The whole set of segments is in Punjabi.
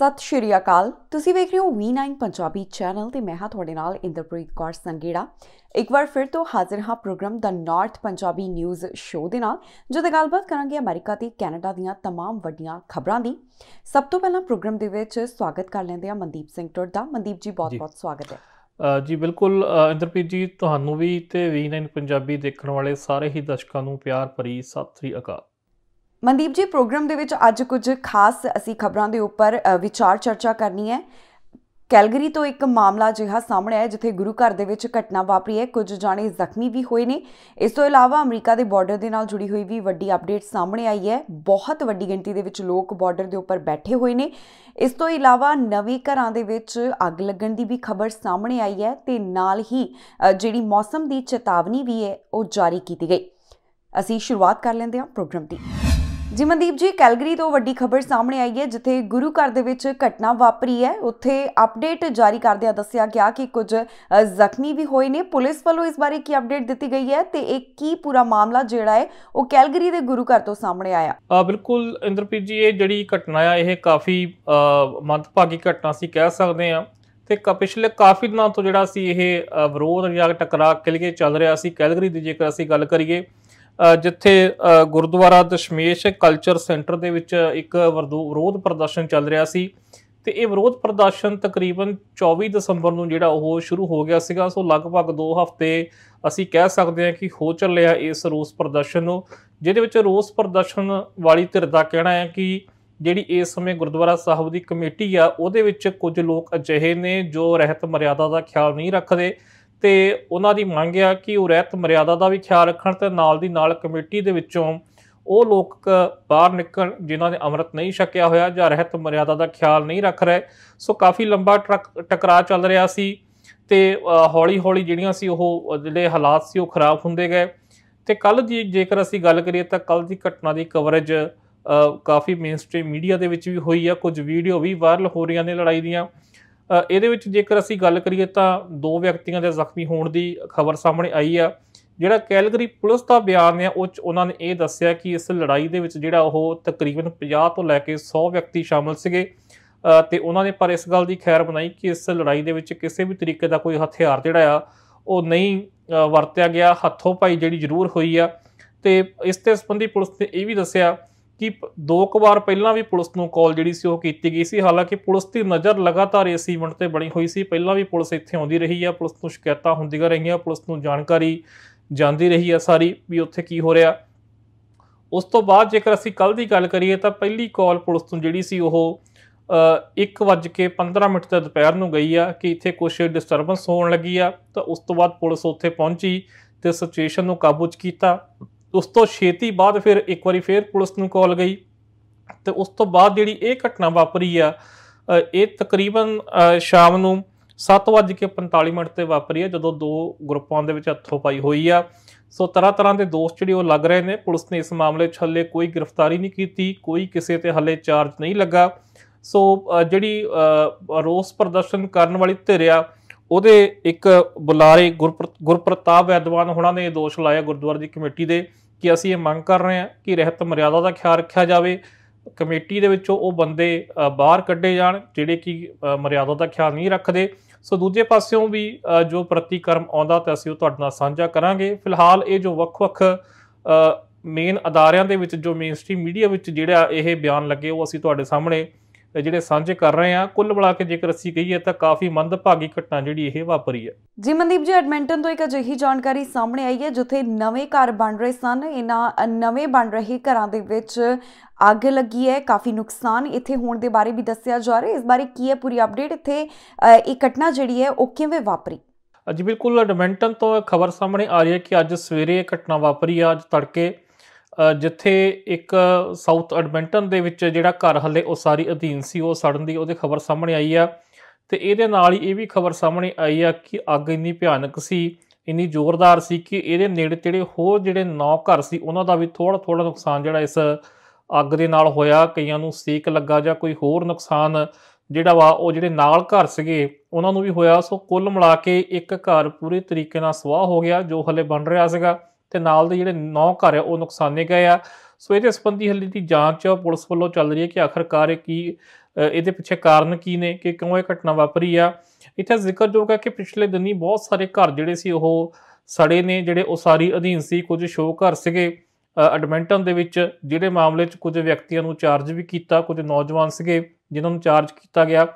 ਸਤਿ ਸ਼੍ਰੀ ਅਕਾਲ ਤੁਸੀਂ ਵੇਖ ਰਹੇ ਹੋ V9 ਪੰਜਾਬੀ ਚੈਨਲ ਤੇ ਮੈਂ ਹਾਂ ਤੁਹਾਡੇ ਨਾਲ ਇੰਦਰਪ੍ਰੀਤ ਕੌਰ ਸੰਗੀੜਾ ਇੱਕ ਵਾਰ ਫਿਰ ਤੋਂ ਹਾਜ਼ਰ ਹਾਂ ਪ੍ਰੋਗਰਾਮ ਦਾ ਨਾਰਥ ਪੰਜਾਬੀ ਨਿਊਜ਼ ਸ਼ੋਅ ਦੇ ਨਾਲ ਤੇ ਗੱਲਬਾਤ ਕਰਾਂਗੇ ਅਮਰੀਕਾ ਤੇ ਕੈਨੇਡਾ ਦੀਆਂ तमाम ਵੱਡੀਆਂ ਖਬਰਾਂ ਦੀ ਸਭ ਤੋਂ ਪਹਿਲਾਂ ਪ੍ਰੋਗਰਾਮ ਦੇ ਵਿੱਚ ਸਵਾਗਤ ਕਰ ਲੈਂਦੇ ਹਾਂ ਮਨਦੀਪ ਸਿੰਘ ਟੁੱਟ ਦਾ ਮਨਦੀਪ ਜੀ ਬਹੁਤ-ਬਹੁਤ ਸਵਾਗਤ ਹੈ ਜੀ ਬਿਲਕੁਲ ਇੰਦਰਪ੍ਰੀਤ ਜੀ ਤੁਹਾਨੂੰ ਵੀ ਤੇ V9 ਪੰਜਾਬੀ ਦੇਖਣ ਵਾਲੇ ਸਾਰੇ ਹੀ ਦਰਸ਼ਕਾਂ ਨੂੰ ਪਿਆਰ ਭਰੀ ਸਤਿ ਸ੍ਰੀ ਅਕਾਲ ਮਨਦੀਪ ਜੀ ਪ੍ਰੋਗਰਾਮ ਦੇ ਵਿੱਚ ਅੱਜ ਕੁਝ ਖਾਸ ਅਸੀਂ ਖਬਰਾਂ ਦੇ ਉੱਪਰ ਵਿਚਾਰ ਚਰਚਾ ਕਰਨੀ ਹੈ ਕੈਲਗਰੀ ਤੋਂ ਇੱਕ ਮਾਮਲਾ ਜਿਹਾ ਸਾਹਮਣੇ ਆਇਆ ਜਿੱਥੇ ਗੁਰੂ ਘਰ ਦੇ ਵਿੱਚ ਘਟਨਾ ਵਾਪਰੀ ਹੈ ਕੁਝ ਜਾਣੇ ਜ਼ਖਮੀ ਵੀ ਹੋਏ ਨੇ ਇਸ ਤੋਂ ਇਲਾਵਾ ਅਮਰੀਕਾ ਦੇ ਬਾਰਡਰ ਦੇ ਨਾਲ ਜੁੜੀ ਹੋਈ ਵੀ ਵੱਡੀ ਅਪਡੇਟ ਸਾਹਮਣੇ ਆਈ ਹੈ ਬਹੁਤ ਵੱਡੀ ਗਿਣਤੀ ਦੇ ਵਿੱਚ ਲੋਕ ਬਾਰਡਰ ਦੇ ਉੱਪਰ ਬੈਠੇ ਹੋਏ ਨੇ ਇਸ ਤੋਂ ਇਲਾਵਾ ਨਵੇਂ ਘਰਾਂ ਦੇ ਵਿੱਚ ਅੱਗ ਲੱਗਣ ਦੀ ਵੀ ਖਬਰ ਸਾਹਮਣੇ ਆਈ ਹੈ ਤੇ ਨਾਲ ਹੀ ਜਿਹੜੀ ਮੌਸਮ ਦੀ ਚੇਤਾਵਨੀ ਵੀ ਹੈ ਉਹ ਜਾਰੀ ਕੀਤੀ ਗਈ ਅਸੀਂ ਸ਼ੁਰੂਆਤ ਕਰ ਲੈਂਦੇ ਹਾਂ ਪ੍ਰੋਗਰਾਮ ਦੀ ਜੀ ਮਨਦੀਪ ਜੀ ਕੈਲਗਰੀ ਤੋਂ ਵੱਡੀ ਖਬਰ ਸਾਹਮਣੇ ਆਈ ਹੈ ਜਿੱਥੇ ਗੁਰੂ ਘਰ ਦੇ ਵਿੱਚ ਘਟਨਾ ਵਾਪਰੀ ਹੈ ਉੱਥੇ ਅਪਡੇਟ ਜਾਰੀ ਕਰਦਿਆਂ ਦੱਸਿਆ ਗਿਆ ਕਿ ਕੁਝ ਜ਼ਖਮੀ ਵੀ ਹੋਏ ਨੇ ਪੁਲਿਸ ਵੱਲੋਂ ਇਸ ਬਾਰੇ ਕੀ ਅਪਡੇਟ ਦਿੱਤੀ ਗਈ ਹੈ ਤੇ ਇਹ ਕੀ ਪੂਰਾ ਮਾਮਲਾ ਜਿਹੜਾ ਹੈ ਉਹ ਕੈਲਗਰੀ ਦੇ ਗੁਰੂ ਘਰ ਤੋਂ ਸਾਹਮਣੇ ਆਇਆ ਆ ਬਿਲਕੁਲ ਇੰਦਰਪ੍ਰੀਤ ਜੀ ਇਹ ਜਿਹੜੀ ਘਟਨਾ ਆ ਇਹ ਕਾਫੀ ਮੰਦਭਾਗੀ ਘਟਨਾ ਸੀ ਕਹਿ ਸਕਦੇ ਆ ਤੇ ਪਿਛਲੇ ਕਾਫੀ ਦਿਨਾਂ ਤੋਂ ਜਿਹੜਾ ਸੀ ਇਹ ਵਿਰੋਧ ਜਾਂ ਟਕਰਾਅ ਕਿਲਕੇ ਚੱਲ ਰਿਹਾ ਸੀ ਕੈਲਗਰੀ ਦੀ ਜੇਕਰ ਅਸੀਂ ਗੱਲ ਕਰੀਏ ਜਿੱਥੇ ਗੁਰਦੁਆਰਾ ਦਸ਼ਮੇਸ਼ ਕਲਚਰ ਸੈਂਟਰ ਦੇ ਵਿੱਚ ਇੱਕ ਵਿਰੋਧ ਪ੍ਰਦਰਸ਼ਨ ਚੱਲ ਰਿਹਾ ਸੀ ਤੇ ਇਹ ਵਿਰੋਧ ਪ੍ਰਦਰਸ਼ਨ ਤਕਰੀਬਨ 24 ਦਸੰਬਰ ਨੂੰ ਜਿਹੜਾ ਉਹ ਸ਼ੁਰੂ ਹੋ ਗਿਆ ਸੀਗਾ ਸੋ ਲਗਭਗ 2 ਹਫ਼ਤੇ ਅਸੀਂ ਕਹਿ ਸਕਦੇ ਹਾਂ ਕਿ ਹੋ ਚੱਲਿਆ ਇਸ ਰੋਸ ਪ੍ਰਦਰਸ਼ਨ ਨੂੰ ਜਿਹਦੇ ਵਿੱਚ ਰੋਸ ਪ੍ਰਦਰਸ਼ਨ ਵਾਲੀ ਧਿਰ ਦਾ ਕਹਿਣਾ ਹੈ ਕਿ ਜਿਹੜੀ ਇਸ ਸਮੇਂ ਗੁਰਦੁਆਰਾ ਸਾਹਿਬ ਦੀ ਕਮੇਟੀ ਆ ਉਹਦੇ ਵਿੱਚ ਕੁਝ ਲੋਕ ਅਜਿਹੇ ਨੇ ਜੋ ਰਹਿਤ ਮਰਿਆਦਾ ਦਾ ਖਿਆਲ ਨਹੀਂ ਰੱਖਦੇ ਤੇ ਉਹਨਾਂ ਦੀ ਮੰਗ ਆ ਕਿ ਉਹ ਰਹਿਤ ਮਰਿਆਦਾ ਦਾ ਵੀ ਖਿਆਲ ਰੱਖਣ ਤੇ ਨਾਲ ਦੀ ਨਾਲ ਕਮੇਟੀ ਦੇ ਵਿੱਚੋਂ ਉਹ ਲੋਕ ਬਾਹਰ ਨਿਕਲ ਜਿਨ੍ਹਾਂ ਨੇ ਅਮਰਤ ਨਹੀਂ ਛਕਿਆ ਹੋਇਆ ਜਾਂ ਰਹਿਤ ਮਰਿਆਦਾ ਦਾ ਖਿਆਲ ਨਹੀਂ ਰੱਖ ਰਹੇ ਸੋ ਕਾਫੀ ਲੰਬਾ ਟਕਰਾਅ ਚੱਲ ਰਿਹਾ ਸੀ ਤੇ ਹੌਲੀ-ਹੌਲੀ ਜਿਹੜੀਆਂ ਸੀ ਉਹ ਜਿਹੜੇ ਹਾਲਾਤ ਸੀ ਉਹ ਖਰਾਬ ਹੁੰਦੇ ਗਏ ਤੇ ਕੱਲ ਜੀ ਜੇਕਰ ਅਸੀਂ ਗੱਲ ਕਰੀਏ ਤਾਂ ਕੱਲ ਦੀ ਘਟਨਾ ਦੀ ਕਵਰੇਜ ਕਾਫੀ ਮੇਨਸਟ੍ਰੀਮ ਮੀਡੀਆ ਦੇ ਵਿੱਚ ਵੀ ਹੋਈ ਆ ਕੁਝ ਵੀਡੀਓ ਵੀ ਵਾਇਰਲ ਹੋ ਰਹੀਆਂ ਨੇ ਲੜਾਈ ਦੀਆਂ ਇਹਦੇ ਵਿੱਚ ਜੇਕਰ ਅਸੀਂ ਗੱਲ ਕਰੀਏ ਤਾਂ ਦੋ ਵਿਅਕਤੀਆਂ ਦੇ ਜ਼ਖਮੀ ਹੋਣ ਦੀ ਖਬਰ ਸਾਹਮਣੇ ਆਈ ਆ ਜਿਹੜਾ ਕੈਲਗਰੀ ਪੁਲਿਸ ਦਾ ਬਿਆਨ ਹੈ ਉਹ ਚ ਉਹਨਾਂ ਨੇ ਇਹ ਦੱਸਿਆ ਕਿ ਇਸ ਲੜਾਈ ਦੇ ਵਿੱਚ ਜਿਹੜਾ ਉਹ ਤਕਰੀਬਨ 50 ਤੋਂ ਲੈ ਕੇ 100 ਵਿਅਕਤੀ ਸ਼ਾਮਲ ਸੀਗੇ ਤੇ ਉਹਨਾਂ ਨੇ ਪਰ ਇਸ ਗੱਲ ਦੀ ਖੈਰ ਬਣਾਈ ਕਿ ਇਸ ਲੜਾਈ ਦੇ ਵਿੱਚ ਕਿਸੇ ਵੀ ਤਰੀਕੇ ਦਾ ਕੋਈ ਹਥਿਆਰ ਜਿਹੜਾ ਆ ਉਹ ਨਹੀਂ ਵਰਤਿਆ ਗਿਆ ਹੱਥੋਂ ਪਾਈ ਜਿਹੜੀ ਜ਼ਰੂਰ ਹੋਈ ਆ ਤੇ ਇਸ ਤੇ ਸੰਬੰਧੀ ਪੁਲਿਸ ਨੇ ਇਹ ਵੀ ਦੱਸਿਆ ਕਿ ਦੋ ਕੁ ਵਾਰ ਪਹਿਲਾਂ ਵੀ ਪੁਲਿਸ ਨੂੰ ਕਾਲ ਜਿਹੜੀ ਸੀ ਉਹ ਕੀਤੀ ਗਈ ਸੀ ਹਾਲਾਂਕਿ ਪੁਲਿਸ ਦੀ ਨਜ਼ਰ ਲਗਾਤਾਰ ਇਸ ਇਵੈਂਟ ਤੇ ਬਣੀ ਹੋਈ ਸੀ ਪਹਿਲਾਂ ਵੀ ਪੁਲਿਸ ਇੱਥੇ ਆਉਂਦੀ ਰਹੀ ਆ ਪੁਲਿਸ ਨੂੰ ਸ਼ਿਕਾਇਤਾਂ ਹੁੰਦੀਆਂ ਰਹੀਆਂ ਪੁਲਿਸ ਨੂੰ ਜਾਣਕਾਰੀ ਜਾਂਦੀ ਰਹੀ ਆ ਸਾਰੀ ਵੀ ਉੱਥੇ ਕੀ ਹੋ ਰਿਹਾ ਉਸ ਤੋਂ ਬਾਅਦ ਜੇਕਰ ਅਸੀਂ ਕੱਲ ਦੀ ਗੱਲ ਕਰੀਏ ਤਾਂ ਪਹਿਲੀ ਕਾਲ ਪੁਲਿਸ ਨੂੰ ਜਿਹੜੀ ਸੀ ਉਹ 1:15 ਮਿੰਟ ਤੇ ਦੁਪਹਿਰ ਨੂੰ ਗਈ ਆ ਕਿ ਇੱਥੇ ਕੁਝ ਡਿਸਟਰਬੈਂਸ ਹੋਣ ਲੱਗੀ ਆ ਤਾਂ ਉਸ ਤੋਂ ਬਾਅਦ ਪੁਲਿਸ ਉੱਥੇ ਪਹੁੰਚੀ ਤੇ ਸਿਚੁਏਸ਼ਨ ਨੂੰ ਕਾਬੂ 'ਚ ਕੀਤਾ ਉਸ ਤੋਂ ਛੇਤੀ ਬਾਅਦ ਫਿਰ ਇੱਕ ਵਾਰੀ ਫੇਰ ਪੁਲਿਸ ਨੂੰ ਕਾਲ ਗਈ ਤੇ ਉਸ ਤੋਂ ਬਾਅਦ ਜਿਹੜੀ ਇਹ ਘਟਨਾ ਵਾਪਰੀ ਆ ਇਹ ਤਕਰੀਬਨ ਸ਼ਾਮ ਨੂੰ 7:45 ਮਿੰਟ ਤੇ ਵਾਪਰੀ ਆ ਜਦੋਂ ਦੋ ਗਰੁੱਪਾਂ ਦੇ ਵਿੱਚ ਹੱਥੋਂ ਪਾਈ ਹੋਈ ਆ ਸੋ ਤਰ੍ਹਾਂ ਤਰ੍ਹਾਂ ਦੇ ਦੋਸ਼ ਜਿਹੜੇ ਉਹ ਲੱਗ ਰਹੇ ਨੇ ਪੁਲਿਸ ਨੇ ਇਸ ਮਾਮਲੇ 'ਚ ਹੱਲੇ ਕੋਈ ਗ੍ਰਿਫਤਾਰੀ ਨਹੀਂ ਕੀਤੀ ਕੋਈ ਕਿਸੇ ਤੇ ਹੱਲੇ ਚਾਰਜ ਨਹੀਂ ਲੱਗਾ ਸੋ ਜਿਹੜੀ ਰੋਸ ਪ੍ਰਦਰਸ਼ਨ ਕਰਨ ਵਾਲੀ ਧਿਰ ਆ ਉਹਦੇ ਇੱਕ ਬੁਲਾਰੇ ਗੁਰਪ੍ਰਤਾਪ ਵੈਦਵਾਨ ਹੋਣਾ ਨੇ ਦੋਸ਼ ਲਾਇਆ ਗੁਰਦੁਆਰੇ ਦੀ ਕਮੇਟੀ ਦੇ ਕਿ ਅਸੀਂ ਇਹ ਮੰਗ ਕਰ ਰਹੇ ਹਾਂ ਕਿ ਰਹਿਤ ਮਰਿਆਦਾ ਦਾ ਖਿਆਲ ਰੱਖਿਆ ਜਾਵੇ ਕਮੇਟੀ ਦੇ ਵਿੱਚੋਂ ਉਹ ਬੰਦੇ ਬਾਹਰ ਕੱਢੇ ਜਾਣ ਜਿਹੜੇ ਕਿ ਮਰਿਆਦਾ ਦਾ ਖਿਆਲ ਨਹੀਂ ਰੱਖਦੇ ਸੋ ਦੂਜੇ ਪਾਸਿਓਂ ਵੀ ਜੋ ਪ੍ਰਤੀਕਰਮ ਆਉਂਦਾ ਤਾਂ ਅਸੀਂ ਉਹ ਤੁਹਾਡੇ ਨਾਲ ਸਾਂਝਾ ਕਰਾਂਗੇ ਫਿਲਹਾਲ ਇਹ ਜੋ ਵੱਖ-ਵੱਖ ਮੇਨ ਅਦਾਰਿਆਂ ਦੇ ਵਿੱਚ ਜੋ ਮੇਨਸਟ੍ਰੀਮ ਮੀਡੀਆ ਵਿੱਚ ਜਿਹੜਾ ਇਹ ਬਿਆਨ ਲੱਗੇ ਉਹ ਅਸੀਂ ਤੁਹਾਡੇ ਸਾਹਮਣੇ ਜਿਹੜੇ ਸਾਂਝੇ ਕਰ ਰਹੇ ਆ ਕੁੱਲ ਬਣਾ ਕੇ ਜੇਕਰ ਅਸੀਂ ਕਹੀਏ ਤਾਂ ਕਾਫੀ ਮੰਦ ਭਾਗੀ ਘਟਨਾ ਜਿਹੜੀ ਇਹ ਵਾਪਰੀ ਹੈ ਜੀ ਮਨਦੀਪ ਜੀ ਐਡਮਿੰਟਨ ਤੋਂ ਇੱਕ ਅਜਿਹੀ ਜਾਣਕਾਰੀ ਸਾਹਮਣੇ ਆਈ ਹੈ ਜਿੱਥੇ ਨਵੇਂ ਘਰ ਬਣ ਰਹੇ ਸਨ ਇਹਨਾਂ ਨਵੇਂ ਬਣ ਰਹੇ ਘਰਾਂ ਦੇ ਵਿੱਚ ਅੱਗ ਲੱਗੀ ਹੈ ਕਾਫੀ ਨੁਕਸਾਨ ਇੱਥੇ ਹੋਣ ਦੇ ਬਾਰੇ ਵੀ ਦੱਸਿਆ ਜਾ ਰਿਹਾ ਇਸ ਬਾਰੇ ਕੀ ਹੈ ਪੂਰੀ ਅਪਡੇਟ ਇੱਥੇ ਇਹ ਘਟਨਾ ਜਿਹੜੀ ਹੈ ਉਹ ਕਿਵੇਂ ਵਾਪਰੀ ਅੱਜ ਬਿਲਕੁਲ ਐਡਮਿੰਟਨ ਤੋਂ ਖਬਰ ਸਾਹਮਣੇ ਆ ਰਹੀ ਹੈ ਕਿ ਅੱਜ ਸਵੇਰੇ ਇਹ ਘਟਨਾ ਵਾਪਰੀ ਆ ਅੱਜ ਤੜਕੇ ਜਿੱਥੇ ਇੱਕ ਸਾਊਥ ਐਡਮਿੰਟਨ ਦੇ ਵਿੱਚ ਜਿਹੜਾ ਘਰ ਹੱਲੇ ਉਹ ਸਾਰੀ ਅਧੀਨ ਸੀ ਉਹ ਸੜਨ ਦੀ ਉਹਦੇ ਖਬਰ ਸਾਹਮਣੇ ਆਈ ਆ ਤੇ ਇਹਦੇ ਨਾਲ ਹੀ ਇਹ ਵੀ ਖਬਰ ਸਾਹਮਣੇ ਆਈ ਆ ਕਿ ਅੱਗ ਇੰਨੀ ਭਿਆਨਕ ਸੀ ਇੰਨੀ ਜ਼ੋਰਦਾਰ ਸੀ ਕਿ ਇਹਦੇ ਨੇੜੇ ਤੇੜੇ ਹੋਰ ਜਿਹੜੇ ਨੌ ਘਰ ਸੀ ਉਹਨਾਂ ਦਾ ਵੀ ਥੋੜਾ ਥੋੜਾ ਨੁਕਸਾਨ ਜਿਹੜਾ ਇਸ ਅੱਗ ਦੇ ਨਾਲ ਹੋਇਆ ਕਈਆਂ ਨੂੰ ਸੇਕ ਲੱਗਾ ਜਾਂ ਕੋਈ ਹੋਰ ਨੁਕਸਾਨ ਜਿਹੜਾ ਵਾ ਉਹ ਜਿਹੜੇ ਨਾਲ ਘਰ ਸੀਗੇ ਉਹਨਾਂ ਨੂੰ ਵੀ ਹੋਇਆ ਸੋ ਕੁੱਲ ਮਿਲਾ ਕੇ ਇੱਕ ਘਰ ਪੂਰੇ ਤਰੀਕੇ ਨਾਲ ਸਵਾਹ ਹੋ ਗਿਆ ਜੋ ਹਲੇ ਬਣ ਰਿਹਾ ਸੀਗਾ ਤੇ ਨਾਲ ਦੇ ਜਿਹੜੇ 9 ਘਰ ਆ ਉਹ ਨੁਕਸਾਨੇ ਗਏ ਆ ਸੋ ਇਹਦੇ ਸੰਬੰਧੀ ਹੱਲੇ ਦੀ ਜਾਂਚ ਪੁਲਿਸ ਵੱਲੋਂ ਚੱਲ ਰਹੀ ਹੈ ਕਿ ਆਖਰਕਾਰ ਕੀ ਇਹਦੇ ਪਿੱਛੇ ਕਾਰਨ ਕੀ ਨੇ ਕਿ ਕਿਉਂ ਇਹ ਘਟਨਾ ਵਾਪਰੀ ਆ ਇੱਥੇ ਜੋ ਹੈ ਕਿ ਪਿਛਲੇ ਦਿਨੀ ਬਹੁਤ ਸਾਰੇ ਘਰ ਜਿਹੜੇ ਸੀ ਉਹ ਸੜੇ ਨੇ ਜਿਹੜੇ ਉਸਾਰੀ ਅਧੀਨ ਸੀ ਕੁਝ ਸ਼ੋਅ ਘਰ ਸੀਗੇ ਐਡਮਿੰਟਨ ਦੇ ਵਿੱਚ ਜਿਹੜੇ ਮਾਮਲੇ 'ਚ ਕੁਝ ਵਿਅਕਤੀਆਂ ਨੂੰ ਚਾਰਜ ਵੀ ਕੀਤਾ ਕੁਝ ਨੌਜਵਾਨ ਸੀਗੇ ਜਿਨ੍ਹਾਂ ਨੂੰ ਚਾਰਜ ਕੀਤਾ ਗਿਆ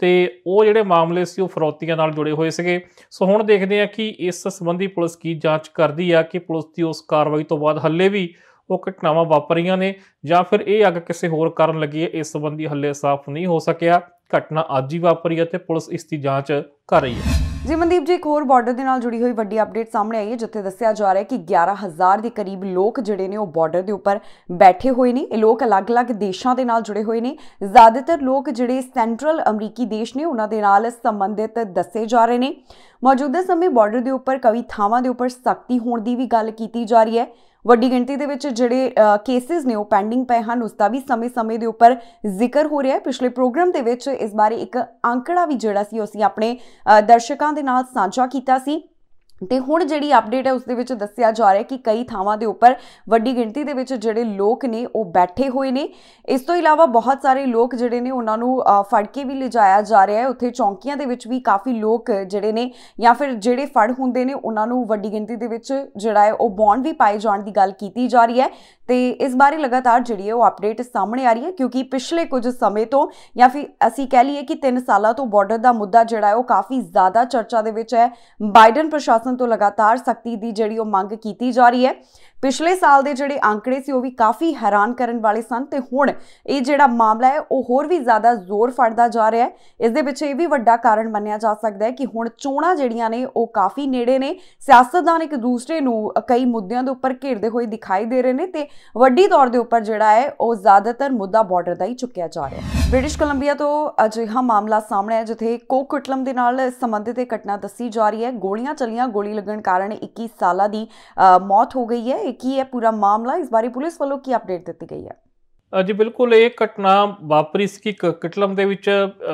ਤੇ ਉਹ ਜਿਹੜੇ ਮਾਮਲੇ ਸੀ ਉਹ ਫਰੋਤੀਆਂ ਨਾਲ ਜੁੜੇ ਹੋਏ ਸੀਗੇ ਸੋ ਹੁਣ ਦੇਖਦੇ ਆ ਕਿ ਇਸ ਸੰਬੰਧੀ ਪੁਲਿਸ ਕੀ ਜਾਂਚ ਕਰਦੀ ਆ ਕਿ ਪੁਲਿਸ ਦੀ ਉਸ ਕਾਰਵਾਈ ਤੋਂ ਬਾਅਦ ਹੱਲੇ ਵੀ ਉਹ ਘਟਨਾਵਾਂ ਵਾਪਰੀਆਂ ਨੇ ਜਾਂ ਫਿਰ ਇਹ ਅੱਗ ਕਿਸੇ ਹੋਰ ਕਾਰਨ ਲੱਗੀ ਹੈ ਇਸ ਸੰਬੰਧੀ ਹੱਲੇ ਸਾਫ਼ ਨਹੀਂ ਹੋ ਸਕਿਆ ਘਟਨਾ ਅੱਜ ਹੀ ਵਾਪਰੀ ਹੈ ਤੇ ਪੁਲਿਸ ਇਸ ਦੀ ਜਾਂਚ ਕਰ ਰਹੀ ਹੈ ਜੀ ਮਨਦੀਪ ਜੀ ਇੱਕ ਹੋਰ ਬਾਰਡਰ ਦੇ ਨਾਲ ਜੁੜੀ ਹੋਈ ਵੱਡੀ ਅਪਡੇਟ ਸਾਹਮਣੇ ਆਈ ਹੈ ਜਿੱਥੇ ਦੱਸਿਆ ਜਾ ਰਿਹਾ ਹੈ ਕਿ 11000 ਦੇ ਕਰੀਬ ਲੋਕ ਜਿਹੜੇ ਨੇ ਉਹ ਬਾਰਡਰ ਦੇ ਉੱਪਰ ਬੈਠੇ ਹੋਏ ਨੇ ਇਹ ਲੋਕ ਅਲੱਗ-ਅਲੱਗ ਦੇਸ਼ਾਂ ਦੇ ਨਾਲ ਜੁੜੇ ਹੋਏ ਨੇ ਜ਼ਿਆਦਾਤਰ ਲੋਕ ਜਿਹੜੇ ਸੈਂਟਰਲ ਅਮਰੀਕੀ ਦੇਸ਼ ਨੇ ਉਹਨਾਂ ਦੇ ਨਾਲ ਸੰਬੰਧਿਤ ਦੱਸੇ ਜਾ ਰਹੇ ਨੇ ਮੌਜੂਦਾ ਸਮੇਂ ਬਾਰਡਰ ਦੇ ਉੱਪਰ ਕਈ ਥਾਵਾਂ ਦੇ ਉੱਪਰ ਸਖਤੀ ਹੋਣ ਦੀ ਵੀ ਗੱਲ ਕੀਤੀ ਜਾ ਰਹੀ ਹੈ ਵੱਡੀ ਗਿਣਤੀ ਦੇ ਵਿੱਚ ਜਿਹੜੇ ਕੇਸਿਸ ਨੇ ਉਹ ਪੈਂਡਿੰਗ ਪਏ ਹਨ ਉਸ ਦਾ ਵੀ ਸਮੇਂ-ਸਮੇਂ ਦੇ ਉੱਪਰ ਜ਼ਿਕਰ ਹੋ ਰਿਹਾ ਹੈ ਪਿਛਲੇ ਪ੍ਰੋਗਰਾਮ ਦੇ ਵਿੱਚ ਇਸ ਬਾਰੇ ਇੱਕ ਅੰਕੜਾ ਵੀ ਜਿਹੜਾ ਸੀ ਉਹ ਅਸੀਂ ਆਪਣੇ ਦਰਸ਼ਕਾਂ ਦੇ ਨਾਲ ਸਾਂਝਾ ਕੀਤਾ ਸੀ ਤੇ ਹੁਣ ਜਿਹੜੀ ਅਪਡੇਟ ਹੈ ਉਸ ਦੇ ਵਿੱਚ ਦੱਸਿਆ ਜਾ ਰਿਹਾ ਹੈ ਕਿ ਕਈ ਥਾਵਾਂ ਦੇ ਉੱਪਰ ਵੱਡੀ ਗਿਣਤੀ ਦੇ ਵਿੱਚ ਜਿਹੜੇ ਲੋਕ ਨੇ ਉਹ ਬੈਠੇ ਹੋਏ ਨੇ ਇਸ ਤੋਂ ਇਲਾਵਾ ਬਹੁਤ ਸਾਰੇ ਲੋਕ ਜਿਹੜੇ ਨੇ ਉਹਨਾਂ ਨੂੰ ਫੜ ਕੇ ਵੀ ਲਿਜਾਇਆ ਜਾ ਰਿਹਾ ਹੈ ਉੱਥੇ ਚੌਂਕੀਆਂ ਦੇ ਵਿੱਚ ਵੀ ਕਾਫੀ ਲੋਕ ਜਿਹੜੇ ਨੇ ਜਾਂ ਫਿਰ ਜਿਹੜੇ ਫੜ ਹੁੰਦੇ ਨੇ ਉਹਨਾਂ ਨੂੰ ਵੱਡੀ ਗਿਣਤੀ ਦੇ ਵਿੱਚ ਜਿਹੜਾ ਹੈ ਉਹ ਬੌਂਡ ਵੀ ਪਾਏ ਜਾਣ ਦੀ ਗੱਲ ਕੀਤੀ ਜਾ ਰਹੀ ਹੈ ਤੇ ਇਸ ਬਾਰੇ ਲਗਾਤਾਰ ਜਿਹੜੀ ਹੈ ਉਹ ਅਪਡੇਟ ਸਾਹਮਣੇ ਆ ਰਹੀ ਹੈ ਕਿਉਂਕਿ ਪਿਛਲੇ ਕੁਝ ਸਮੇਂ ਤੋਂ ਜਾਂ ਫਿਰ ਅਸੀਂ ਕਹਿ ਲਈਏ ਕਿ 3 ਸਾਲਾਂ ਤੋਂ ਬਾਰਡਰ ਦਾ ਮੁੱਦਾ ਜਿਹੜਾ ਹੈ ਉਹ ਕਾਫੀ ਜ਼ਿਆਦਾ ਚਰਚਾ ਦੇ ਵਿੱਚ ਹੈ ਬਾਈਡਨ ਪ੍ਰਸ਼ਾਸਨ ਪ੍ਰਸ਼ਾਸਨ ਤੋਂ ਲਗਾਤਾਰ ਸਖਤੀ ਦੀ ਜਿਹੜੀ ਉਹ ਮੰਗ ਕੀਤੀ ਜਾ ਰਹੀ ਹੈ ਪਿਛਲੇ ਸਾਲ ਦੇ ਜਿਹੜੇ ਅੰਕੜੇ ਸੀ ਉਹ ਵੀ ਕਾਫੀ ਹੈਰਾਨ ਕਰਨ ਵਾਲੇ ਸਨ ਤੇ ਹੁਣ ਇਹ ਜਿਹੜਾ ਮਾਮਲਾ ਹੈ ਉਹ ਹੋਰ ਵੀ ਜ਼ਿਆਦਾ ਜ਼ੋਰ ਫੜਦਾ ਜਾ ਰਿਹਾ ਹੈ ਇਸ ਦੇ ਪਿੱਛੇ ਇਹ ਵੀ ਵੱਡਾ ਕਾਰਨ ਮੰਨਿਆ ਜਾ ਸਕਦਾ ਹੈ ਕਿ ਹੁਣ ਚੋਣਾਂ ਜਿਹੜੀਆਂ ਨੇ ਉਹ ਕਾਫੀ ਨੇੜੇ ਨੇ ਸਿਆਸਤਦਾਨ ਇੱਕ ਦੂਸਰੇ ਨੂੰ ਕਈ ਮੁੱਦਿਆਂ ਦੇ ਉੱਪਰ ਘੇਰਦੇ ਹੋਏ ਦਿਖਾਈ ਦੇ ਰਹੇ ਨੇ ਤੇ ਵੱਡੀ ਤੌਰ ਦੇ ਉੱਪਰ ਜਿਹੜਾ ਹੈ ਉਹ ਜ਼ਿਆਦਾਤਰ ਮੁੱਦਾ ਬਾਰਡਰ ਦਾ ਹੀ ਚੁੱਕਿਆ ਜਾ ਰਿਹਾ ਹੈ ਬ੍ਰਿਟਿਸ਼ ਕੋਲੰਬੀਆ ਤੋਂ ਅਜਿਹਾ ਮਾਮਲਾ ਸਾਹਮਣੇ ਆਇਆ ਜਿੱਥੇ ਕੋਕਟਲਮ ਦੇ ਨਾਲ ਸੰਬੰਧਿਤ ਇੱਕ ਘਟਨਾ ਦੱਸੀ ਜਾ ਰਹੀ ਹੈ ਗੋਲੀਆਂ ਚਲੀਆਂ ਗੋਲੀ ਲੱਗਣ ਕਾਰਨ 21 ਸਾਲਾਂ ਦੀ ਮੌਤ ਹੋ ਗਈ ਹੈ ਇਹ ਕੀ ਹੈ ਪੂਰਾ ਮਾਮਲਾ ਇਸ ਬਾਰੇ ਪੁਲਿਸ ਵੱਲੋਂ ਕੀ ਅਪਡੇਟ ਦਿੱਤੀ ਗਈ ਹੈ ਅੱਜ ਬਿਲਕੁਲ ਇਹ ਘਟਨਾ ਵਾਪਰੀ ਸੀ ਕਟਲਮ ਦੇ ਵਿੱਚ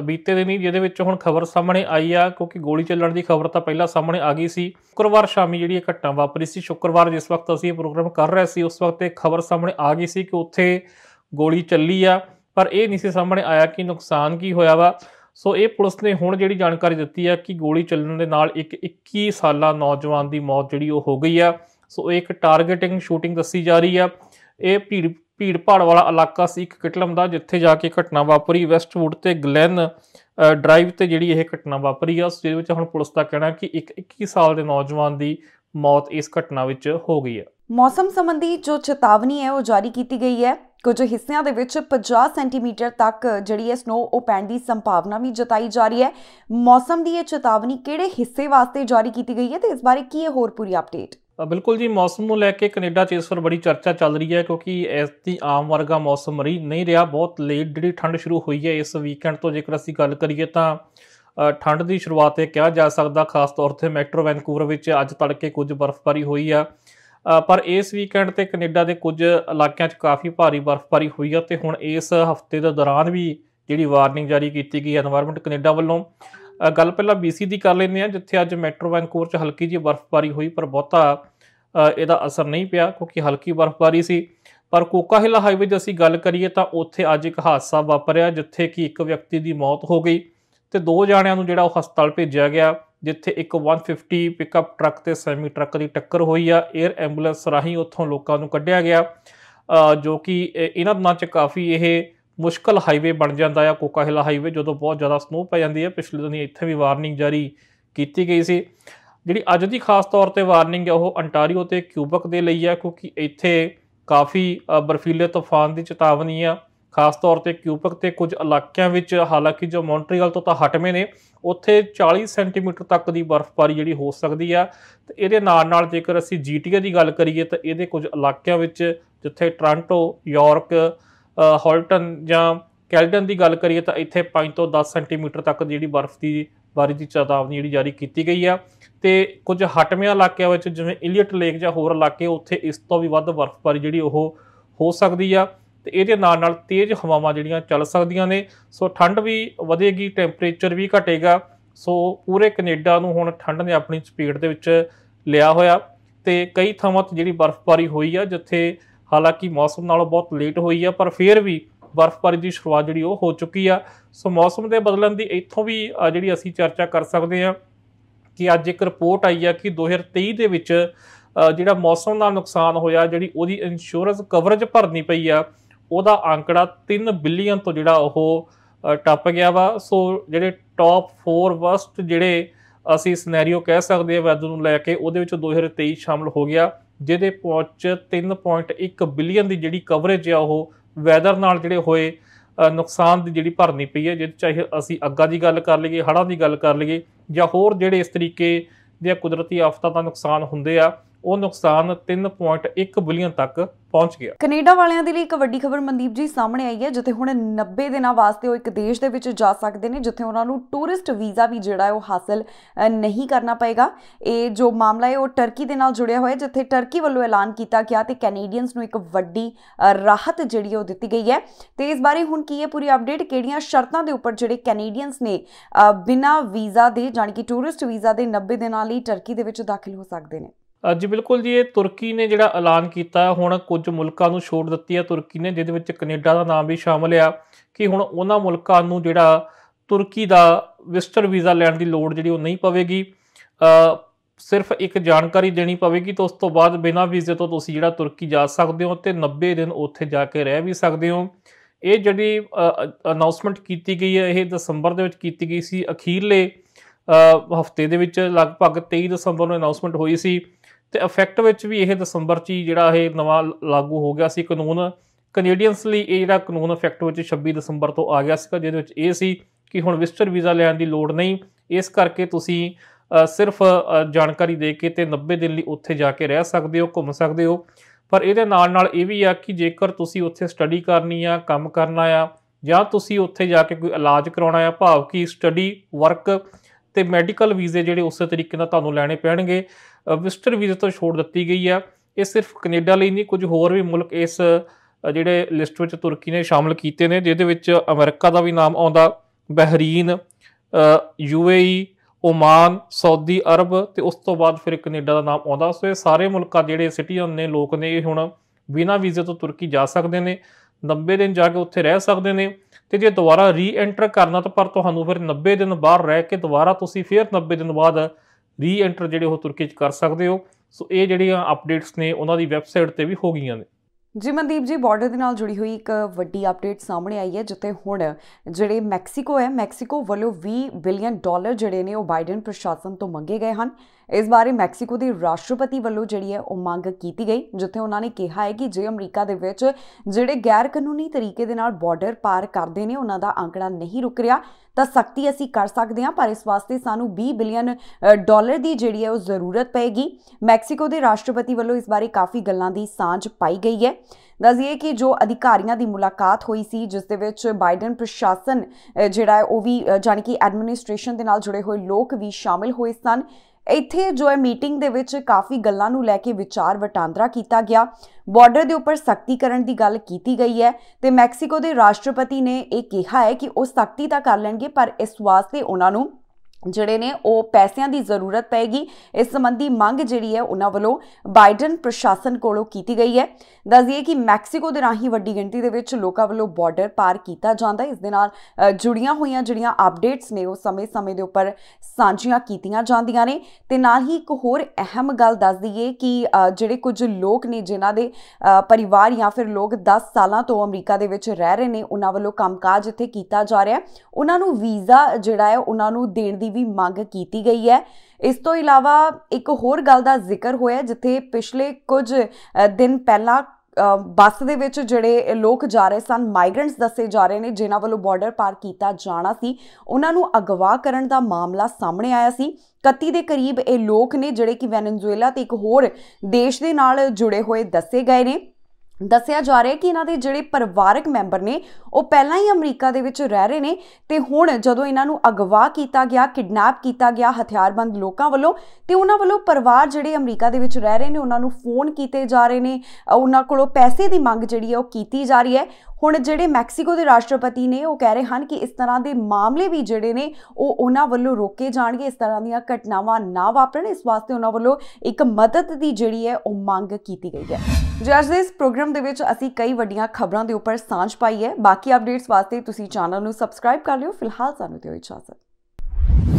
ਬੀਤੇ ਦਿਨੀ ਜਿਹਦੇ ਵਿੱਚ ਹੁਣ ਖਬਰ ਸਾਹਮਣੇ ਆਈ ਆ ਕਿਉਂਕਿ ਗੋਲੀ ਚੱਲਣ ਦੀ ਖਬਰ ਤਾਂ ਪਹਿਲਾਂ ਸਾਹਮਣੇ ਆ ਗਈ ਸੀ ਸ਼ੁੱਕਰਵਾਰ ਸ਼ਾਮੀ ਜਿਹੜੀ ਇਹ ਘਟਨਾ ਵਾਪਰੀ ਸੀ ਸ਼ੁੱਕਰਵਾਰ ਜਿਸ ਵਕਤ ਅਸੀਂ ਇਹ ਪ੍ਰੋਗਰਾਮ ਕਰ ਰਹੇ ਸੀ ਉਸ ਵਕਤ ਇਹ ਖਬਰ ਸਾਹਮਣੇ ਆ ਗਈ ਸੀ ਕਿ ਉੱਥੇ ਗੋਲੀ ਚੱਲੀ ਆ ਪਰ ਇਹ ਨਹੀਂ ਸੀ ਸਾਹਮਣੇ ਆਇਆ ਕਿ ਨੁਕਸਾਨ ਕੀ ਹੋਇਆ ਵਾ ਸੋ ਇਹ ਪੁਲਿਸ ਨੇ ਹੁਣ ਜਿਹੜੀ ਜਾਣਕਾਰੀ ਦਿੱਤੀ ਆ ਕਿ ਗੋਲੀ ਚੱਲਣ ਦੇ ਨਾਲ ਇੱਕ 21 ਸਾਲਾ ਨੌਜਵਾਨ ਦੀ ਮੌਤ ਜਿਹੜੀ ਉਹ ਹੋ ਗਈ ਆ ਸੋ ਇੱਕ ਟਾਰਗੇਟਿੰਗ ਸ਼ੂਟਿੰਗ ਦੱਸੀ ਜਾ ਰਹੀ ਆ ਇਹ ਭੀੜ ਭੀੜ ਭਾੜ ਵਾਲਾ ਇਲਾਕਾ ਸੀ ਇੱਕ ਕਿਟਲਮ ਦਾ ਜਿੱਥੇ ਜਾ ਕੇ ਘਟਨਾ ਵਾਪਰੀ ਵੈਸਟਵੁੱਡ ਤੇ ਗਲੈਨ ਡਰਾਈਵ ਤੇ ਜਿਹੜੀ ਇਹ ਘਟਨਾ ਵਾਪਰੀ ਆ ਉਸ ਦੇ ਵਿੱਚ ਹੁਣ ਪੁਲਿਸ ਦਾ ਕਹਿਣਾ ਕਿ ਇੱਕ 21 ਸਾਲ ਦੇ ਨੌਜਵਾਨ ਦੀ ਮੌਤ ਇਸ ਘਟਨਾ ਵਿੱਚ ਹੋ ਗਈ ਹੈ ਮੌਸਮ ਸੰਬੰਧੀ ਜੋ ਚੇਤਾਵਨੀ ਹੈ ਉਹ ਜਾਰੀ ਕੀਤੀ ਗਈ ਹੈ ਕੁਝ ਹਿੱਸਿਆਂ ਦੇ ਵਿੱਚ 50 ਸੈਂਟੀਮੀਟਰ ਤੱਕ ਜਿਹੜੀ ਹੈ ਸਨੋ ਉਹ ਪੈਣ ਦੀ ਸੰਭਾਵਨਾ ਵੀ ਜਤਾਈ ਜਾ ਰਹੀ ਹੈ ਮੌਸਮ ਦੀ ਇਹ ਚੇਤਾਵਨੀ ਕਿਹੜੇ ਹਿੱਸੇ ਵਾਸਤੇ ਜਾਰੀ ਕੀਤੀ ਗਈ ਹੈ ਤੇ ਇਸ ਬਾਰੇ ਕੀ ਹੈ ਹੋਰ ਪੂਰੀ ਅਪਡੇਟ ਬਿਲਕੁਲ ਜੀ ਮੌਸਮ ਨੂੰ ਲੈ ਕੇ ਕੈਨੇਡਾ 'ਚ ਇਸ ਵਾਰ ਬੜੀ ਚਰਚਾ ਚੱਲ ਰਹੀ ਹੈ ਕਿਉਂਕਿ ਇਸ ਦੀ ਆਮ ਵਰਗਾ ਮੌਸਮ ਨਹੀਂ ਰਿਹਾ ਬਹੁਤ ਲੇਟ ਜਿਹੜੀ ਠੰਡ ਸ਼ੁਰੂ ਹੋਈ ਹੈ ਇਸ ਵੀਕਐਂਡ ਤੋਂ ਜੇਕਰ ਅਸੀਂ ਗੱਲ ਕਰੀਏ ਤਾਂ ਠੰਡ ਦੀ ਸ਼ੁਰੂਆਤ ਇਹ ਕਿਹਾ ਜਾ ਸਕਦਾ ਖਾਸ ਤੌਰ ਤੇ ਮੈਟਰੋ ਵੈਨਕੂਵਰ ਵਿੱਚ ਅੱਜ ਤੜਕੇ ਕੁਝ ਬਰਫ਼ਬਾਰੀ ਹੋਈ ਆ ਪਰ ਇਸ ਵੀਕਐਂਡ ਤੇ ਕੈਨੇਡਾ ਦੇ ਕੁਝ ਇਲਾਕਿਆਂ 'ਚ ਕਾਫੀ ਭਾਰੀ ਬਰਫ਼ਬਾਰੀ ਹੋਈ ਆ ਤੇ ਹੁਣ ਇਸ ਹਫਤੇ ਦੇ ਦੌਰਾਨ ਵੀ ਜਿਹੜੀ ਵਾਰਨਿੰਗ ਜਾਰੀ ਕੀਤੀ ਗਈ ਹੈ ਕੈਨੇਡਾ ਵੱਲੋਂ ਗੱਲ ਪਹਿਲਾਂ BC ਦੀ ਕਰ ਲੈਂਦੇ ਆ ਜਿੱਥੇ ਅੱਜ ਮੈਟਰੋ ਵੈਨਕੂਵਰ 'ਚ ਹਲਕੀ ਜਿਹੀ ਬਰਫ਼ਬਾਰੀ ਹੋਈ ਪਰ ਬਹੁਤਾ ਇਹਦਾ ਅਸਰ ਨਹੀਂ ਪਿਆ ਕਿਉਂਕਿ ਹਲਕੀ ਬਰਫ਼ਬਾਰੀ ਸੀ ਪਰ ਕੋਕਾ ਹਾਈਵੇ ਦੀ ਅਸੀਂ ਗੱਲ ਕਰੀਏ ਤਾਂ ਉੱਥੇ ਅੱਜ ਇੱਕ ਹਾਦਸਾ ਵਾਪਰਿਆ ਜਿੱਥੇ ਕਿ ਇੱਕ ਵਿਅਕਤੀ ਦੀ ਮੌਤ ਹੋ ਗਈ ਤੇ ਦੋ ਜਾਣਿਆਂ ਨੂੰ ਜਿਹੜਾ ਉਹ ਹਸਪਤਾਲ ਭੇਜਿਆ ਗਿਆ ਜਿੱਥੇ ਇੱਕ 150 ਪਿਕਅਪ ਟਰੱਕ ਤੇ ਸੈਮੀ ਟਰੱਕ ਦੀ ਟੱਕਰ ਹੋਈ ਆ 에ਅਰ ਐਂਬੂਲੈਂਸ ਰਾਹੀਂ ਉੱਥੋਂ ਲੋਕਾਂ ਨੂੰ ਕੱਢਿਆ ਗਿਆ ਜੋ ਕਿ ਇਹਨਾਂ ਦਿਨਾਂ 'ਚ ਕਾਫੀ ਇਹ ਮੁਸ਼ਕਲ ਹਾਈਵੇ ਬਣ ਜਾਂਦਾ ਆ ਕੋਕਾਹਿਲਾ ਹਾਈਵੇ ਜਦੋਂ ਬਹੁਤ ਜ਼ਿਆਦਾ ਸਨੋਅ ਪੈ ਜਾਂਦੀ ਹੈ ਪਿਛਲੇ ਦਿਨੀ ਇੱਥੇ ਵੀ ਵਾਰਨਿੰਗ ਜਾਰੀ ਕੀਤੀ ਗਈ ਸੀ ਜਿਹੜੀ ਅੱਜ ਦੀ ਖਾਸ ਤੌਰ ਤੇ ਵਾਰਨਿੰਗ ਹੈ ਉਹ ਅੰਟਾਰੀਓ ਤੇ ਕਿਊਬਕ ਦੇ ਲਈ ਹੈ ਕਿਉਂਕਿ ਇੱਥੇ ਕਾਫੀ ਬਰਫੀਲੇ ਤੂਫਾਨ ਦੀ ਚੇਤਾਵਨੀ ਆ ਖਾਸ ਤੌਰ ਤੇ ਕਿਊਬਕ ਤੇ ਕੁਝ ਇਲਾਕਿਆਂ ਵਿੱਚ ਹਾਲਾਂਕਿ ਜੋ ਮੌਂਟਰੀਅਲ ਤੋਂ ਤਾਂ ਹਟਵੇਂ ਨੇ ਉੱਥੇ 40 ਸੈਂਟੀਮੀਟਰ ਤੱਕ ਦੀ ਬਰਫ਼ਬਾਰੀ ਜਿਹੜੀ ਹੋ ਸਕਦੀ ਆ ਤੇ ਇਹਦੇ ਨਾਲ ਨਾਲ ਜੇਕਰ ਅਸੀਂ ਜੀਟੀਏ ਦੀ ਗੱਲ ਕਰੀਏ ਤਾਂ ਇਹਦੇ ਕੁਝ ਇਲਾਕਿਆਂ ਵਿੱਚ ਜਿੱਥੇ ਟ੍ਰਾਂਟੋ ਯਾਰਕ ਹੌਲਟਨ ਜਾਂ ਕੈਲਟਨ ਦੀ ਗੱਲ ਕਰੀਏ ਤਾਂ ਇੱਥੇ 5 ਤੋਂ 10 ਸੈਂਟੀਮੀਟਰ ਤੱਕ ਜਿਹੜੀ ਬਰਫ਼ ਦੀ ਬਾਰਿਸ਼ ਦੀ ਚੇਤਾਵਨੀ ਜਿਹੜੀ ਜਾਰੀ ਕੀਤੀ ਗਈ ਆ ਤੇ ਕੁਝ ਹਟਮਿਆਂ ਇਲਾਕਿਆਂ ਵਿੱਚ ਜਿਵੇਂ ਇਲੀਅਟ ਲੇਕ ਜਾਂ ਹੋਰ ਇਲਾਕੇ ਉੱਥੇ ਇਸ ਤੋਂ ਵੀ ਵੱਧ ਬਰਫ਼ਬਾਰੀ ਜਿਹੜੀ ਉਹ ਹੋ ਸਕਦੀ ਆ ਤੇ ਇਹਦੇ ਨਾਲ ਨਾਲ ਤੇਜ਼ ਹਵਾਵਾਂ ਜਿਹੜੀਆਂ ਚੱਲ ਸਕਦੀਆਂ ਨੇ ਸੋ ਠੰਡ ਵੀ ਵਧੇਗੀ ਟੈਂਪਰੇਚਰ ਵੀ ਘਟੇਗਾ ਸੋ ਪੂਰੇ ਕੈਨੇਡਾ ਨੂੰ ਹੁਣ ਠੰਡ ਨੇ ਆਪਣੀ ਸਪੀਡ ਦੇ ਵਿੱਚ ਲਿਆ ਹੋਇਆ ਤੇ ਕਈ ਥਾਵਾਂ ਤੇ ਜਿਹੜੀ ਬਰਫ਼ਬਾਰੀ ਹੋਈ ਆ ਜਿੱਥੇ ਹਾਲਾਂਕਿ ਮੌਸਮ ਨਾਲੋਂ ਬਹੁਤ ਲੇਟ ਹੋਈ ਆ ਪਰ ਫਿਰ ਵੀ ਬਰਫ਼ਬਾਰੀ ਦੀ ਸ਼ੁਰੂਆਤ ਜਿਹੜੀ ਉਹ ਹੋ ਚੁੱਕੀ ਆ ਸੋ ਮੌਸਮ ਦੇ ਬਦਲਣ ਦੀ ਇੱਥੋਂ ਵੀ ਜਿਹੜੀ ਅਸੀਂ ਚਰਚਾ ਕਰ ਸਕਦੇ ਆ ਕਿ ਅੱਜ ਇੱਕ ਰਿਪੋਰਟ ਆਈ ਆ ਕਿ 2023 ਦੇ ਵਿੱਚ ਜਿਹੜਾ ਮੌਸਮ ਦਾ ਨੁਕਸਾਨ ਹੋਇਆ ਜਿਹੜੀ ਉਹਦੀ ਇੰਸ਼ੋਰੈਂਸ ਕਵਰੇਜ ਭਰਨੀ ਪਈ ਆ ਉਹਦਾ ਅੰਕੜਾ 3 ਬਿਲੀਅਨ ਤੋਂ ਜਿਹੜਾ ਉਹ ਟੱਪ ਗਿਆ ਵਾ ਸੋ ਜਿਹੜੇ ਟੌਪ 4 ਵਰਸਟ ਜਿਹੜੇ ਅਸੀਂ ਸਿਨੈਰੀਓ ਕਹਿ ਸਕਦੇ ਆ ਵੈਦਰ ਨੂੰ ਲੈ ਕੇ ਉਹਦੇ ਵਿੱਚ 2023 ਸ਼ਾਮਲ ਹੋ ਗਿਆ ਜਿਹਦੇ ਪਹੁੰਚ 3.1 ਬਿਲੀਅਨ ਦੀ ਜਿਹੜੀ ਕਵਰੇਜ ਆ ਉਹ ਵੈਦਰ ਨਾਲ ਜਿਹੜੇ ਹੋਏ ਨੁਕਸਾਨ ਦੀ ਜਿਹੜੀ ਭਰਨੀ ਪਈ ਹੈ ਜੇ ਚਾਹੇ ਅਸੀਂ ਅੱਗਾ ਦੀ ਗੱਲ ਕਰ ਲਈਏ ਹੜ੍ਹਾਂ ਦੀ ਗੱਲ ਕਰ ਲਈਏ ਜਾਂ ਹੋਰ ਜਿਹੜੇ ਇਸ ਤਰੀਕੇ ਦੇ ਕੁਦਰਤੀ ਆਫਤਾਂ ਦਾ ਨੁਕਸਾਨ ਹੁੰਦੇ ਆ ਉਹ ਨੁਕਸਾਨ 3.1 ਬਿਲੀਅਨ ਤੱਕ ਪਹੁੰਚ ਗਿਆ ਕੈਨੇਡਾ ਵਾਲਿਆਂ ਦੇ ਲਈ ਇੱਕ ਵੱਡੀ ਖਬਰ ਮਨਦੀਪ ਜੀ ਸਾਹਮਣੇ ਆਈ ਹੈ ਜਿੱਥੇ ਹੁਣ 90 ਦਿਨਾਂ ਵਾਸਤੇ ਉਹ ਇੱਕ ਦੇਸ਼ ਦੇ ਵਿੱਚ ਜਾ ਸਕਦੇ ਨੇ ਜਿੱਥੇ ਉਹਨਾਂ ਨੂੰ ਟੂਰਿਸਟ ਵੀਜ਼ਾ ਵੀ ਜਿਹੜਾ ਹੈ ਉਹ ਹਾਸਲ ਨਹੀਂ ਕਰਨਾ ਪਏਗਾ ਇਹ ਜੋ ਮਾਮਲਾ ਹੈ ਉਹ ਟਰਕੀ ਦੇ ਨਾਲ ਜੁੜਿਆ ਹੋਇਆ ਜਿੱਥੇ ਟਰਕੀ ਵੱਲੋਂ ਐਲਾਨ ਕੀਤਾ ਗਿਆ ਤੇ ਕੈਨੇਡੀਅਨਸ ਨੂੰ ਇੱਕ ਵੱਡੀ ਰਾਹਤ ਜਿਹੜੀ ਉਹ ਦਿੱਤੀ ਗਈ ਹੈ ਤੇ ਇਸ ਬਾਰੇ ਹੁਣ ਕੀ ਹੈ ਪੂਰੀ ਅਪਡੇਟ ਕਿਹੜੀਆਂ ਸ਼ਰਤਾਂ ਦੇ ਉੱਪਰ ਜਿਹੜੇ ਕੈਨੇਡੀਅਨਸ ਨੇ ਬਿਨਾਂ ਵੀਜ਼ਾ ਦੇ ਜਾਨਕੀ ਟੂਰਿਸਟ ਵੀਜ਼ਾ ਦੇ 90 ਦਿਨਾਂ ਲਈ ਟਰਕੀ ਦੇ ਵਿੱਚ ਦਾਖਲ ਹੋ ਸਕਦੇ ਨੇ ਜੀ ਬਿਲਕੁਲ ਜੀ ਇਹ ਤੁਰਕੀ ਨੇ ਜਿਹੜਾ ਐਲਾਨ ਕੀਤਾ ਹੁਣ ਕੁਝ ਮੁਲਕਾਂ ਨੂੰ ਛੋਟ ਦਿੱਤੀ ਹੈ ਤੁਰਕੀ ਨੇ ਜਿਹਦੇ ਵਿੱਚ ਕੈਨੇਡਾ ਦਾ ਨਾਮ ਵੀ ਸ਼ਾਮਲ ਆ ਕਿ ਹੁਣ ਉਹਨਾਂ ਮੁਲਕਾਂ ਨੂੰ ਜਿਹੜਾ ਤੁਰਕੀ ਦਾ ਵਿਸਟਰ ਵੀਜ਼ਾ ਲੈਣ ਦੀ ਲੋੜ ਜਿਹੜੀ ਉਹ ਨਹੀਂ ਪਵੇਗੀ ਅ ਸਿਰਫ ਇੱਕ ਜਾਣਕਾਰੀ ਦੇਣੀ ਪਵੇਗੀ ਤਾਂ ਉਸ ਤੋਂ ਬਾਅਦ ਬਿਨਾਂ ਵੀਜ਼ੇ ਤੋਂ ਤੁਸੀਂ ਜਿਹੜਾ ਤੁਰਕੀ ਜਾ ਸਕਦੇ ਹੋ ਤੇ 90 ਦਿਨ ਉੱਥੇ ਜਾ ਕੇ ਰਹਿ ਵੀ ਸਕਦੇ ਹੋ ਇਹ ਜਿਹੜੀ ਅਨਾਉਂਸਮੈਂਟ ਕੀਤੀ ਗਈ ਹੈ ਇਹ ਦਸੰਬਰ ਦੇ ਵਿੱਚ ਕੀਤੀ ਗਈ ਸੀ ਅਖੀਰਲੇ ਹਫਤੇ ਦੇ ਵਿੱਚ ਲਗਭਗ 23 ਦਸੰਬਰ ਨੂੰ ਅਨਾਉਂਸਮੈਂਟ ਹੋਈ ਸੀ ਤੇ ਇਫੈਕਟ ਵਿੱਚ ਵੀ ਇਹ ਦਸੰਬਰ 'ਚ ਜਿਹੜਾ ਇਹ ਨਵਾਂ ਲਾਗੂ ਹੋ ਗਿਆ ਸੀ ਕਾਨੂੰਨ ਕੈਨੇਡੀਅਨਸ ਲਈ ਇਹ ਜਿਹੜਾ ਕਾਨੂੰਨ ਇਫੈਕਟ ਵਿੱਚ 26 ਦਸੰਬਰ ਤੋਂ ਆ ਗਿਆ ਸੀ ਜਿਹਦੇ ਵਿੱਚ ਇਹ ਸੀ ਕਿ ਹੁਣ ਵਿਜ਼ਟਰ ਵੀਜ਼ਾ ਲੈਣ ਦੀ ਲੋੜ ਨਹੀਂ ਇਸ ਕਰਕੇ ਤੁਸੀਂ ਸਿਰਫ ਜਾਣਕਾਰੀ ਦੇ ਕੇ ਤੇ 90 ਦਿਨ ਲਈ ਉੱਥੇ ਜਾ ਕੇ ਰਹਿ ਸਕਦੇ ਹੋ ਘੁੰਮ ਸਕਦੇ ਹੋ ਪਰ ਇਹਦੇ ਨਾਲ ਨਾਲ ਇਹ ਵੀ ਆ ਕਿ ਜੇਕਰ ਤੁਸੀਂ ਉੱਥੇ ਸਟੱਡੀ ਕਰਨੀ ਆ ਕੰਮ ਕਰਨਾ ਆ ਜਾਂ ਤੁਸੀਂ ਉੱਥੇ ਜਾ ਕੇ ਕੋਈ ਇਲਾਜ ਕਰਾਉਣਾ ਆ ਭਾਵ ਕਿ ਸਟੱਡੀ ਵਰਕ ਤੇ ਮੈਡੀਕਲ ਵੀਜ਼ੇ ਜਿਹੜੇ ਉਸੇ ਤਰੀਕੇ ਨਾਲ ਤੁਹਾਨੂੰ ਲੈਣੇ ਪੈਣਗੇ ਵਿਜ਼ਟਰ ਵੀਜ਼ੇ ਤੋਂ ਛੋਟ ਦਿੱਤੀ ਗਈ ਆ ਇਹ ਸਿਰਫ ਕੈਨੇਡਾ ਲਈ ਨਹੀਂ ਕੁਝ ਹੋਰ ਵੀ ਮੁਲਕ ਇਸ ਜਿਹੜੇ ਲਿਸਟ ਵਿੱਚ ਤੁਰਕੀ ਨੇ ਸ਼ਾਮਲ ਕੀਤੇ ਨੇ ਜਿਹਦੇ ਵਿੱਚ ਅਮਰੀਕਾ ਦਾ ਵੀ ਨਾਮ ਆਉਂਦਾ Bahrain UAE Oman Saudi Arab ਤੇ ਉਸ ਤੋਂ ਬਾਅਦ ਫਿਰ ਕੈਨੇਡਾ ਦਾ ਨਾਮ ਆਉਂਦਾ ਸੋ ਇਹ ਸਾਰੇ ਮੁਲਕਾਂ ਜਿਹੜੇ ਸਿਟੀਜ਼ਨ ਨੇ ਲੋਕ ਨੇ ਇਹ ਹੁਣ ਬਿਨਾਂ ਵੀਜ਼ੇ ਤੋਂ ਤੁਰਕੀ ਜਾ ਸਕਦੇ ਨੇ 90 ਦਿਨ ਜਾ ਕੇ ਉੱਥੇ ਰਹਿ ਸਕਦੇ ਨੇ ਤੇ ਜੇ ਦੁਬਾਰਾ ਰੀ ਐਂਟਰ ਕਰਨਾ ਤਾਂ ਪਰ ਤੁਹਾਨੂੰ ਫਿਰ 90 ਦਿਨ ਬਾਹਰ ਰਹਿ ਕੇ ਦੁਬਾਰਾ ਤੁਸੀਂ ਫਿਰ 90 ਦਿਨ ਬਾਅਦ ਰੀਐਂਟਰ ਜਿਹੜੇ ਉਹ ਤੁਰਕੀ 'ਚ ਕਰ ਸਕਦੇ ਹੋ ਸੋ ਇਹ ਜਿਹੜੀਆਂ ਅਪਡੇਟਸ ਨੇ ਉਹਨਾਂ ਦੀ ਵੈਬਸਾਈਟ ਤੇ ਵੀ ਹੋ ਗਈਆਂ ਨੇ ਜੀ ਮਨਦੀਪ ਜੀ ਬਾਰਡਰ ਦੇ ਨਾਲ ਜੁੜੀ ਹੋਈ ਇੱਕ ਵੱਡੀ ਅਪਡੇਟ ਸਾਹਮਣੇ ਆਈ ਹੈ ਜਿੱਥੇ ਹੁਣ ਜਿਹੜੇ ਮੈਕਸੀਕੋ ਹੈ ਮੈਕਸੀਕੋ ਵੱਲੋਂ 20 ਬਿਲੀਅਨ ਡਾਲਰ ਜਿਹੜੇ ਨੇ ਉਹ ਬਾਈਡਨ ਪ੍ਰਸ਼ਾਸਨ ਤੋਂ ਮੰਗੇ ਗਏ ਹਨ ਇਸ ਬਾਰੇ ਮੈਕਸੀਕੋ ਦੇ ਰਾਸ਼ਟਰਪਤੀ ਵੱਲੋਂ ਜਿਹੜੀ ਹੈ ਉਹ ਮੰਗ ਕੀਤੀ ਗਈ ਜਿੱਥੇ ਉਹਨਾਂ ਨੇ ਕਿਹਾ ਹੈ ਕਿ ਜੇ ਅਮਰੀਕਾ ਦੇ ਵਿੱਚ ਜਿਹੜੇ ਗੈਰ ਕਾਨੂੰਨੀ ਤਰੀਕੇ ਦੇ ਨਾਲ ਬਾਰਡਰ ਪਾਰ ਕਰਦੇ ਨੇ ਉਹਨਾਂ ਦਾ ਅੰਕੜਾ ਨਹੀਂ ਰੁਕ ਰਿਹਾ ਤਾਂ ਸਖਤੀ ਅਸੀਂ ਕਰ ਸਕਦੇ ਹਾਂ ਪਰ ਇਸ ਵਾਸਤੇ ਸਾਨੂੰ 20 ਬਿਲੀਅਨ ਡਾਲਰ ਦੀ ਜਿਹੜੀ ਹੈ ਉਹ ਜ਼ਰੂਰਤ ਪਏਗੀ ਮੈਕਸੀਕੋ ਦੇ ਰਾਸ਼ਟਰਪਤੀ ਵੱਲੋਂ ਇਸ ਬਾਰੇ ਕਾਫੀ ਗੱਲਾਂ ਦੀ ਸਾਂਝ ਪਾਈ ਗਈ ਹੈ ਦੱਸਿਆ ਕਿ ਜੋ ਅਧਿਕਾਰੀਆਂ ਦੀ ਮੁਲਾਕਾਤ ਹੋਈ ਸੀ ਜਿਸ ਦੇ ਵਿੱਚ ਬਾਈਡਨ ਪ੍ਰਸ਼ਾਸਨ ਜਿਹੜਾ ਹੈ ਉਹ ਵੀ ਜਾਨੀ ਕਿ ਐਡਮਿਨਿਸਟ੍ਰੇਸ਼ਨ ਦੇ ਨਾਲ ਜੁੜੇ ਹੋਏ ਲੋਕ ਵੀ ਸ਼ਾਮਿਲ ਹੋਏ ਸਨ ਇੱਥੇ ਜੋ ਹੈ ਮੀਟਿੰਗ ਦੇ ਵਿੱਚ ਕਾਫੀ ਗੱਲਾਂ ਨੂੰ ਲੈ ਕੇ ਵਿਚਾਰ ਵਟਾਂਦਰਾ ਕੀਤਾ ਗਿਆ ਬਾਰਡਰ ਦੇ ਉੱਪਰ ਸਖਤੀ ਕਰਨ ਦੀ ਗੱਲ ਕੀਤੀ ਗਈ ਹੈ ਤੇ ਮੈਕਸੀਕੋ ਦੇ ਰਾਸ਼ਟਰਪਤੀ ਨੇ ਇਹ ਕਿਹਾ ਹੈ ਕਿ ਉਹ ਸਖਤੀ ਤਾਂ ਕਰ ਲੈਣਗੇ ਪਰ ਇਸ ਵਾਸਤੇ ਉਹਨਾਂ ਨੂੰ ਜਿਹੜੇ ਨੇ ਉਹ ਪੈਸਿਆਂ ਦੀ ਜ਼ਰੂਰਤ ਪੈਗੀ ਇਸ ਸੰਬੰਧੀ ਮੰਗ ਜਿਹੜੀ ਹੈ ਉਹਨਾਂ ਵੱਲੋਂ ਬਾਈਡਨ ਪ੍ਰਸ਼ਾਸਨ ਕੋਲੋਂ ਕੀਤੀ ਗਈ ਹੈ ਦੱਸਦੀਏ ਕਿ ਮੈਕਸੀਕੋ ਦੇ ਰਾਹੀਂ ਵੱਡੀ ਗਿਣਤੀ ਦੇ ਵਿੱਚ ਲੋਕਾਂ ਵੱਲੋਂ ਬਾਰਡਰ ਪਾਰ ਕੀਤਾ ਜਾਂਦਾ ਇਸ ਦੇ ਨਾਲ ਜੁੜੀਆਂ ਹੋਈਆਂ ਜਿਹੜੀਆਂ ਅਪਡੇਟਸ ਨੇ ਉਹ ਸਮੇਂ-ਸਮੇਂ ਦੇ ਉੱਪਰ ਸਾਂਝੀਆਂ ਕੀਤੀਆਂ ਜਾਂਦੀਆਂ ਨੇ ਤੇ ਨਾਲ ਹੀ ਇੱਕ ਹੋਰ ਅਹਿਮ ਗੱਲ ਦੱਸ ਦਈਏ ਕਿ ਜਿਹੜੇ ਕੁਝ ਲੋਕ ਨੇ ਜਿਨ੍ਹਾਂ ਦੇ ਪਰਿਵਾਰ ਜਾਂ ਫਿਰ ਲੋਕ 10 ਸਾਲਾਂ ਤੋਂ ਅਮਰੀਕਾ ਦੇ ਵਿੱਚ ਰਹਿ ਰਹੇ ਨੇ ਉਹਨਾਂ ਵੱਲੋਂ ਕੰਮਕਾਜ ਇੱਥੇ ਕੀਤਾ ਜਾ ਰਿਹਾ ਉਹਨਾਂ ਨੂੰ ਵੀਜ਼ਾ ਜਿਹੜਾ ਹੈ ਉਹਨਾਂ ਨੂੰ ਦੇਣ ਦੀ ਵੀ ਮੰਗ ਕੀਤੀ ਗਈ ਹੈ ਇਸ ਤੋਂ ਇਲਾਵਾ ਇੱਕ ਹੋਰ ਗੱਲ ਦਾ ਜ਼ਿਕਰ ਹੋਇਆ ਜਿੱਥੇ ਪਿਛਲੇ ਕੁਝ ਦਿਨ ਪਹਿਲਾਂ ਬੱਸ ਦੇ ਵਿੱਚ ਜਿਹੜੇ ਲੋਕ ਜਾ ਰਹੇ ਸਨ ਮਾਈਗ੍ਰੈਂਟਸ ਦੱਸੇ ਜਾ ਰਹੇ ਨੇ ਜਿਨ੍ਹਾਂ ਵੱਲੋਂ ਬਾਰਡਰ ਪਾਰ ਕੀਤਾ ਜਾਣਾ ਸੀ ਉਹਨਾਂ ਨੂੰ ਅਗਵਾ ਕਰਨ ਦਾ ਮਾਮਲਾ ਸਾਹਮਣੇ ਆਇਆ ਸੀ 31 ਦੇ ਕਰੀਬ ਇਹ ਲੋਕ ਨੇ ਜਿਹੜੇ ਕਿ ਵੈਨੇਜ਼ੁਏਲਾ ਤੇ ਇੱਕ ਹੋਰ ਦੇਸ਼ ਦੇ ਨਾਲ ਜੁੜੇ ਹੋਏ ਦੱਸੇ ਗਏ ਨੇ ਦੱਸਿਆ ਜਾ ਰਿਹਾ ਕਿ ਇਹਨਾਂ ਦੇ ਜਿਹੜੇ ਪਰਿਵਾਰਕ ਮੈਂਬਰ ਨੇ ਉਹ ਪਹਿਲਾਂ ਹੀ ਅਮਰੀਕਾ ਦੇ ਵਿੱਚ ਰਹਿ ਰਹੇ ਨੇ ਤੇ ਹੁਣ ਜਦੋਂ ਇਹਨਾਂ ਨੂੰ ਅਗਵਾ ਕੀਤਾ ਗਿਆ ਕਿਡਨੈਪ ਕੀਤਾ ਗਿਆ ਹਥਿਆਰਬੰਦ ਲੋਕਾਂ ਵੱਲੋਂ ਤੇ ਉਹਨਾਂ ਵੱਲੋਂ ਪਰਿਵਾਰ ਜਿਹੜੇ ਅਮਰੀਕਾ ਦੇ ਵਿੱਚ ਰਹਿ ਰਹੇ ਨੇ ਉਹਨਾਂ ਨੂੰ ਫੋਨ ਕੀਤੇ ਜਾ ਰਹੇ ਨੇ ਉਹਨਾਂ ਕੋਲੋਂ ਪੈਸੇ ਦੀ ਮੰਗ ਜਿਹੜੀ ਹੈ ਉਹ ਕੀਤੀ ਜਾ ਰਹੀ ਹੈ ਹੁਣ ਜਿਹੜੇ ਮੈਕਸੀਕੋ ਦੇ ਰਾਸ਼ਟਰਪਤੀ ਨੇ ਉਹ ਕਹਿ ਰਹੇ ਹਨ ਕਿ ਇਸ ਤਰ੍ਹਾਂ ਦੇ ਮਾਮਲੇ ਵੀ ਜਿਹੜੇ ਨੇ ਉਹ ਉਹਨਾਂ ਵੱਲੋਂ ਰੋਕੇ ਜਾਣਗੇ ਇਸ ਤਰ੍ਹਾਂ ਦੀਆਂ ਘਟਨਾਵਾਂ ਨਾ ਵਾਪਰਨ ਇਸ ਵਾਸਤੇ ਉਹਨਾਂ ਵੱਲੋਂ ਇੱਕ ਮਦਦ ਦੀ ਜਿਹੜੀ ਹੈ ਉਹ ਮੰਗ ਕੀਤੀ ਗਈ ਹੈ ਅੱਜ ਦੇ ਇਸ ਪ੍ਰੋਗਰਾਮ ਦੇ ਵਿੱਚ ਅਸੀਂ ਕਈ ਵੱਡੀਆਂ ਖਬਰਾਂ ਦੇ ਉੱਪਰ ਸਾਂਝ ਪਾਈ ਹੈ ਬਾਕੀ ਅਪਡੇਟਸ ਵਾਸਤੇ ਤੁਸੀਂ ਚੈਨਲ ਨੂੰ ਸਬਸਕ੍ਰਾਈਬ ਕਰ ਲਿਓ ਫਿਲਹਾਲ ਸਾਨੂੰ ਦਿਓ ਇਜਾਜ਼ਤ